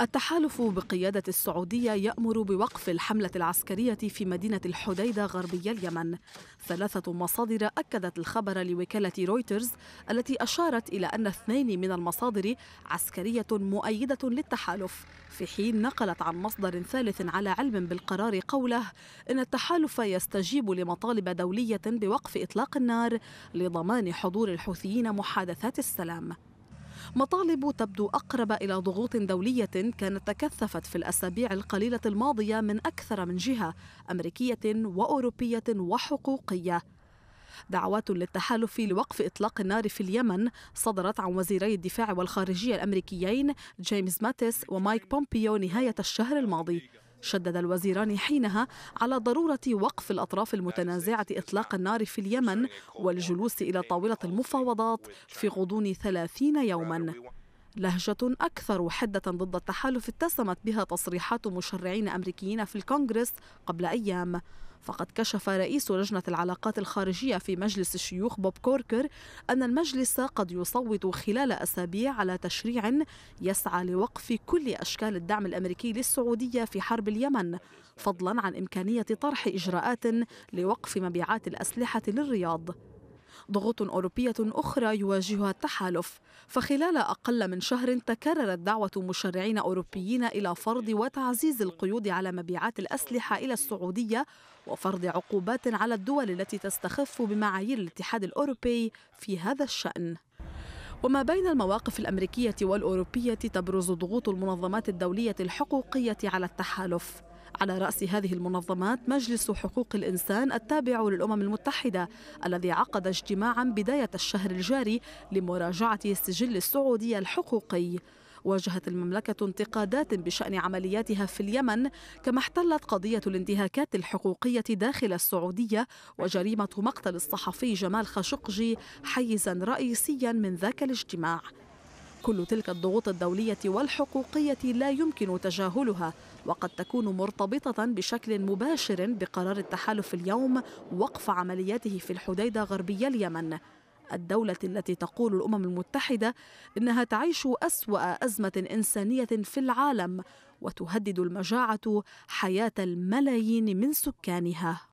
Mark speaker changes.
Speaker 1: التحالف بقيادة السعودية يأمر بوقف الحملة العسكرية في مدينة الحديدة غربي اليمن. ثلاثة مصادر أكدت الخبر لوكالة رويترز التي أشارت إلى أن اثنين من المصادر عسكرية مؤيدة للتحالف، في حين نقلت عن مصدر ثالث على علم بالقرار قوله إن التحالف يستجيب لمطالب دولية بوقف إطلاق النار لضمان حضور الحوثيين محادثات السلام. مطالب تبدو أقرب إلى ضغوط دولية كانت تكثفت في الأسابيع القليلة الماضية من أكثر من جهة أمريكية وأوروبية وحقوقية دعوات للتحالف لوقف إطلاق النار في اليمن صدرت عن وزيري الدفاع والخارجية الأمريكيين جيمس ماتيس ومايك بومبيو نهاية الشهر الماضي شدد الوزيران حينها على ضرورة وقف الأطراف المتنازعة إطلاق النار في اليمن والجلوس إلى طاولة المفاوضات في غضون ثلاثين يوما لهجة أكثر حدة ضد التحالف اتسمت بها تصريحات مشرعين أمريكيين في الكونغرس قبل أيام فقد كشف رئيس لجنة العلاقات الخارجية في مجلس الشيوخ بوب كوركر أن المجلس قد يصوت خلال أسابيع على تشريع يسعى لوقف كل أشكال الدعم الأمريكي للسعودية في حرب اليمن فضلا عن إمكانية طرح إجراءات لوقف مبيعات الأسلحة للرياض ضغوط أوروبية أخرى يواجهها التحالف فخلال أقل من شهر تكررت دعوة مشرعين أوروبيين إلى فرض وتعزيز القيود على مبيعات الأسلحة إلى السعودية وفرض عقوبات على الدول التي تستخف بمعايير الاتحاد الأوروبي في هذا الشأن وما بين المواقف الأمريكية والأوروبية تبرز ضغوط المنظمات الدولية الحقوقية على التحالف على رأس هذه المنظمات مجلس حقوق الإنسان التابع للأمم المتحدة الذي عقد اجتماعا بداية الشهر الجاري لمراجعة السجل السعودي الحقوقي واجهت المملكة انتقادات بشأن عملياتها في اليمن كما احتلت قضية الانتهاكات الحقوقية داخل السعودية وجريمة مقتل الصحفي جمال خاشقجي حيزا رئيسيا من ذاك الاجتماع كل تلك الضغوط الدولية والحقوقية لا يمكن تجاهلها وقد تكون مرتبطة بشكل مباشر بقرار التحالف اليوم وقف عملياته في الحديدة غربي اليمن الدولة التي تقول الأمم المتحدة إنها تعيش أسوأ أزمة إنسانية في العالم وتهدد المجاعة حياة الملايين من سكانها